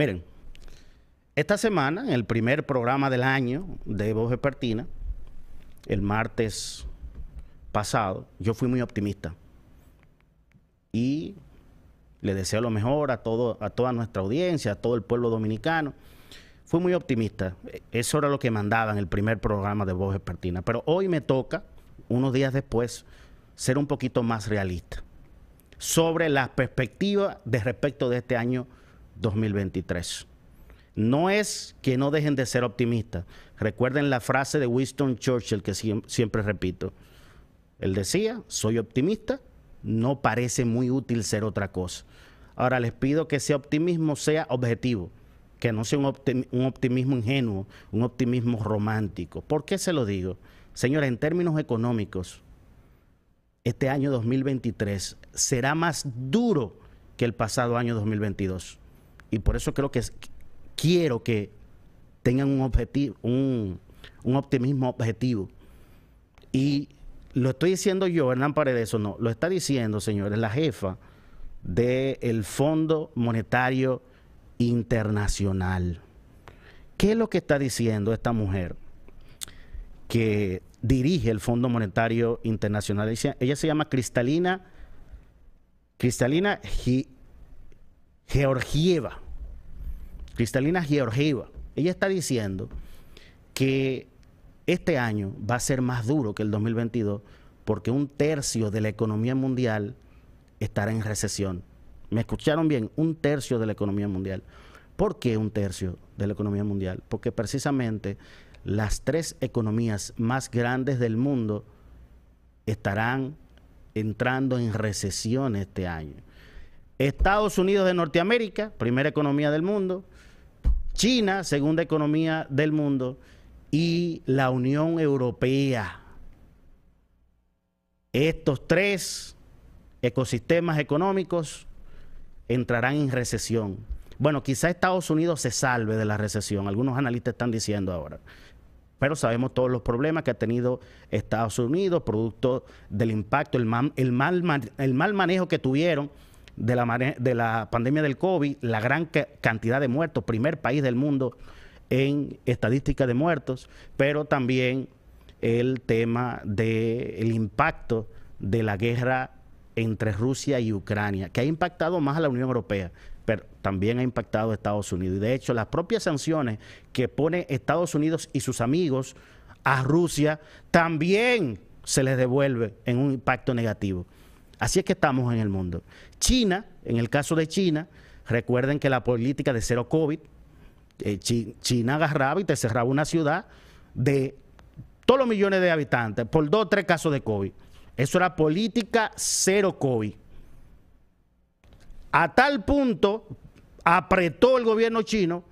Miren, esta semana, en el primer programa del año de Voz pertina el martes pasado, yo fui muy optimista. Y le deseo lo mejor a, todo, a toda nuestra audiencia, a todo el pueblo dominicano. Fui muy optimista. Eso era lo que mandaba en el primer programa de Voz pertina Pero hoy me toca, unos días después, ser un poquito más realista sobre las perspectivas de respecto de este año 2023. No es que no dejen de ser optimistas. Recuerden la frase de Winston Churchill que siempre repito. Él decía, soy optimista, no parece muy útil ser otra cosa. Ahora les pido que ese optimismo sea objetivo, que no sea un, optimismo ingenuo, un optimismo romántico. ¿Por qué se lo digo? Señores, en términos económicos, este año 2023 será más duro que el pasado año 2022. Y por eso creo que quiero que tengan un objetivo, un, optimismo objetivo. Y lo estoy diciendo yo, Hernán Paredes, o no, lo está diciendo, señores, la jefa del Fondo Monetario Internacional. ¿Qué es lo que está diciendo esta mujer que dirige el Fondo Monetario Internacional? Ella, ella se llama Cristalina, Cristalina G Georgieva, Cristalina Georgieva, ella está diciendo que este año va a ser más duro que el 2022 porque un tercio de la economía mundial estará en recesión. ¿Me escucharon bien? Un tercio de la economía mundial. ¿Por qué un tercio de la economía mundial? Porque precisamente las tres economías más grandes del mundo estarán entrando en recesión este año. Estados Unidos de Norteamérica, primera economía del mundo, China, segunda economía del mundo, y la Unión Europea. Estos tres ecosistemas económicos entrarán en recesión. Bueno, quizá Estados Unidos se salve de la recesión, algunos analistas están diciendo ahora, pero sabemos todos los problemas que ha tenido Estados Unidos, producto del impacto, el mal, el mal, el mal manejo que tuvieron de la, de la pandemia del COVID, la gran cantidad de muertos, primer país del mundo en estadística de muertos, pero también el tema del impacto de la guerra entre Rusia y Ucrania, que ha impactado más a la Unión Europea, pero también ha impactado a Estados Unidos. Y de hecho, las propias sanciones que pone Estados Unidos y sus amigos a Rusia también se les devuelve en un impacto negativo. Así es que estamos en el mundo. China, en el caso de China, recuerden que la política de cero COVID, eh, China agarraba y te cerraba una ciudad de todos los millones de habitantes por dos o tres casos de COVID. Eso era política cero COVID. A tal punto apretó el gobierno chino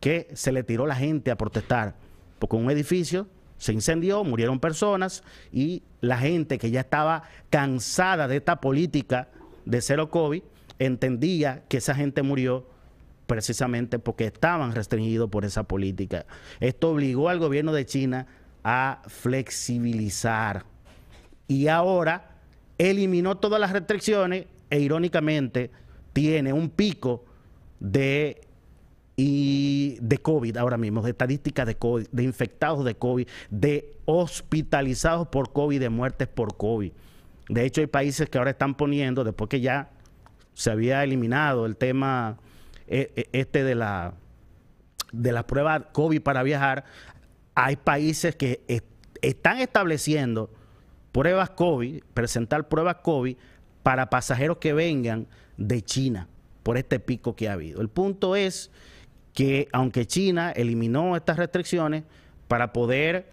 que se le tiró la gente a protestar, porque un edificio se incendió, murieron personas y la gente que ya estaba cansada de esta política de cero COVID entendía que esa gente murió precisamente porque estaban restringidos por esa política. Esto obligó al gobierno de China a flexibilizar y ahora eliminó todas las restricciones e irónicamente tiene un pico de y de COVID ahora mismo, de estadísticas de COVID, de infectados de COVID, de hospitalizados por COVID, de muertes por COVID. De hecho, hay países que ahora están poniendo, después que ya se había eliminado el tema eh, eh, este de la de las pruebas COVID para viajar, hay países que están estableciendo pruebas COVID, presentar pruebas COVID para pasajeros que vengan de China por este pico que ha habido. El punto es que aunque China eliminó estas restricciones para poder,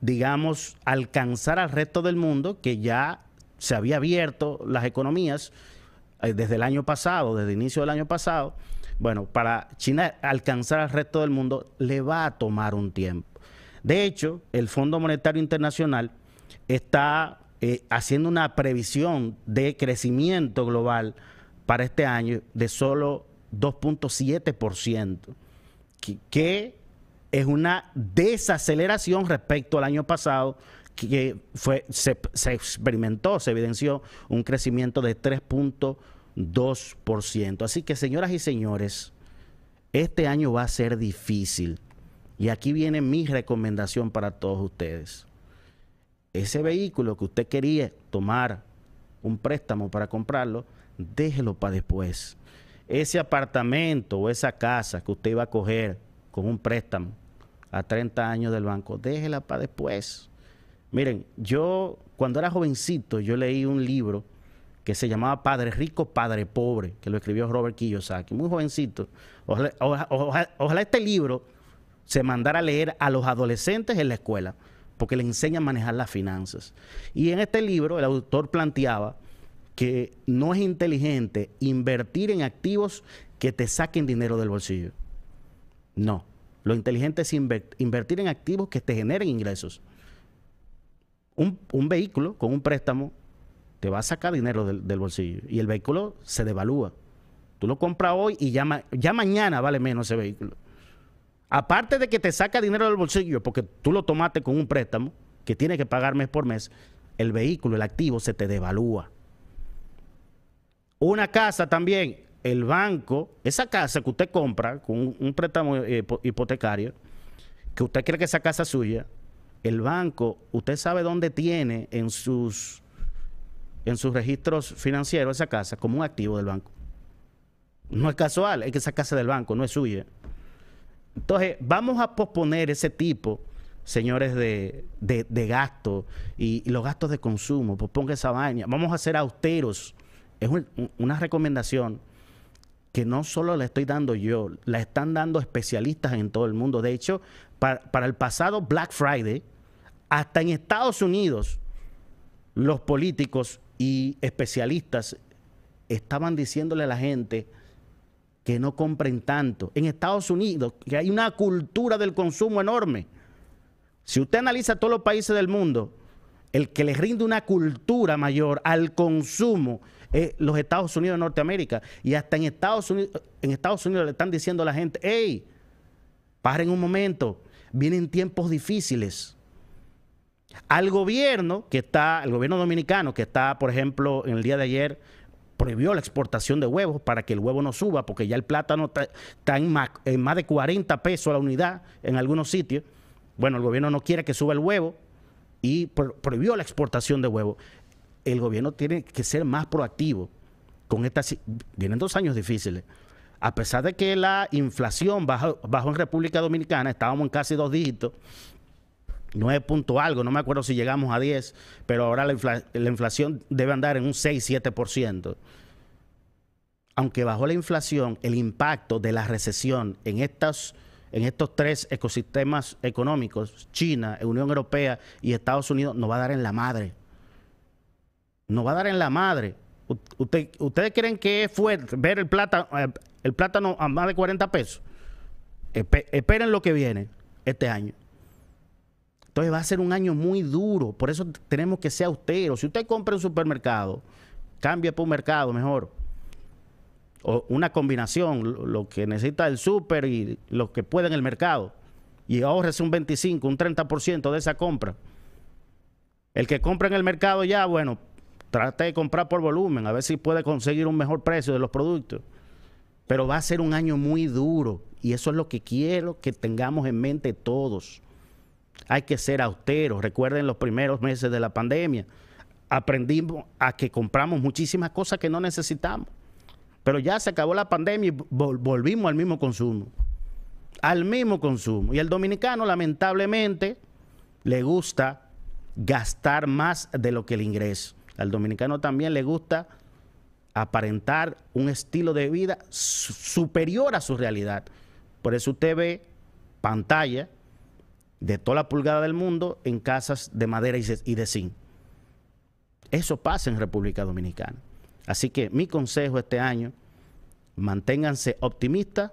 digamos, alcanzar al resto del mundo, que ya se había abierto las economías eh, desde el año pasado, desde inicio del año pasado, bueno, para China alcanzar al resto del mundo le va a tomar un tiempo. De hecho, el Fondo Monetario Internacional está eh, haciendo una previsión de crecimiento global para este año de solo 2.7%, que, que es una desaceleración respecto al año pasado, que fue, se, se, experimentó, se evidenció un crecimiento de 3.2%. Así que, señoras y señores, este año va a ser difícil. Y aquí viene mi recomendación para todos ustedes. Ese vehículo que usted quería tomar un préstamo para comprarlo, déjelo para después ese apartamento o esa casa que usted iba a coger con un préstamo a 30 años del banco, déjela para después. Miren, yo cuando era jovencito, yo leí un libro que se llamaba Padre Rico, Padre Pobre, que lo escribió Robert Kiyosaki, muy jovencito. Ojalá, este libro se mandara a leer a los adolescentes en la escuela, porque le enseña a manejar las finanzas. Y en este libro el autor planteaba que no es inteligente invertir en activos que te saquen dinero del bolsillo. No. Lo inteligente es invertir en activos que te generen ingresos. Un, vehículo con un préstamo te va a sacar dinero del, bolsillo y el vehículo se devalúa. Tú lo compras hoy y ya, ya mañana vale menos ese vehículo. Aparte de que te saca dinero del bolsillo porque tú lo tomaste con un préstamo que tienes que pagar mes por mes, el vehículo, el activo se te devalúa. Una casa también, el banco, esa casa que usted compra con un, préstamo eh, hipotecario, que usted cree que esa casa es suya, el banco, usted sabe dónde tiene en sus, en sus registros financieros esa casa como un activo del banco. No es casual, es que esa casa del banco no es suya. Entonces, vamos a posponer ese tipo, señores, de, de, gastos y, los gastos de consumo. Posponga esa baña. Vamos a ser austeros es una recomendación que no solo la estoy dando yo, la están dando especialistas en todo el mundo. De hecho, para, para el pasado Black Friday, hasta en Estados Unidos, los políticos y especialistas estaban diciéndole a la gente que no compren tanto. En Estados Unidos, que hay una cultura del consumo enorme. Si usted analiza todos los países del mundo, el que les rinde una cultura mayor al consumo los Estados Unidos de Norteamérica. Y hasta en Estados Unidos, le están diciendo a la gente, hey, paren un momento, vienen tiempos difíciles. Al gobierno que está, el gobierno dominicano que está, por ejemplo, en el día de ayer prohibió la exportación de huevos para que el huevo no suba, porque ya el plátano está en más, en más de 40 pesos la unidad en algunos sitios. Bueno, el gobierno no quiere que suba el huevo, y prohibió la exportación de huevos el gobierno tiene que ser más proactivo con estas. Vienen dos años difíciles. A pesar de que la inflación bajó, en República Dominicana, estábamos en casi dos dígitos, nueve punto algo, no me acuerdo si llegamos a 10, pero ahora la, inflación debe andar en un 6-7%. Aunque bajó la inflación, el impacto de la recesión en estas en estos tres ecosistemas económicos, China, Unión Europea y Estados Unidos, nos va a dar en la madre no va a dar en la madre. usted, ¿Ustedes creen que es fuerte ver el plátano, eh, el plátano a más de 40 pesos? esperen lo que viene este año. Entonces va a ser un año muy duro. Por eso tenemos que ser austeros. Si usted compra un supermercado, cambie por un mercado mejor. O una combinación, lo que necesita el super y lo que puede en el mercado. Y ahorrese un 25, un 30% de esa compra. El que compra en el mercado ya, bueno, Trate de comprar por volumen, a ver si puede conseguir un mejor precio de los productos. Pero va a ser un año muy duro y eso es lo que quiero que tengamos en mente todos. Hay que ser austeros. Recuerden los primeros meses de la pandemia. Aprendimos a que compramos muchísimas cosas que no necesitamos. Pero ya se acabó la pandemia y volvimos al mismo consumo. Al mismo consumo. Y el dominicano, lamentablemente, le gusta gastar más de lo que le ingresa. Al dominicano también le gusta aparentar un estilo de vida superior a su realidad. Por eso usted ve pantalla de toda la pulgada del mundo en casas de madera y de zinc. Eso pasa en República Dominicana. Así que mi consejo este año, manténganse optimistas,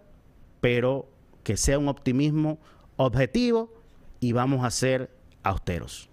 pero que sea un optimismo objetivo y vamos a ser austeros.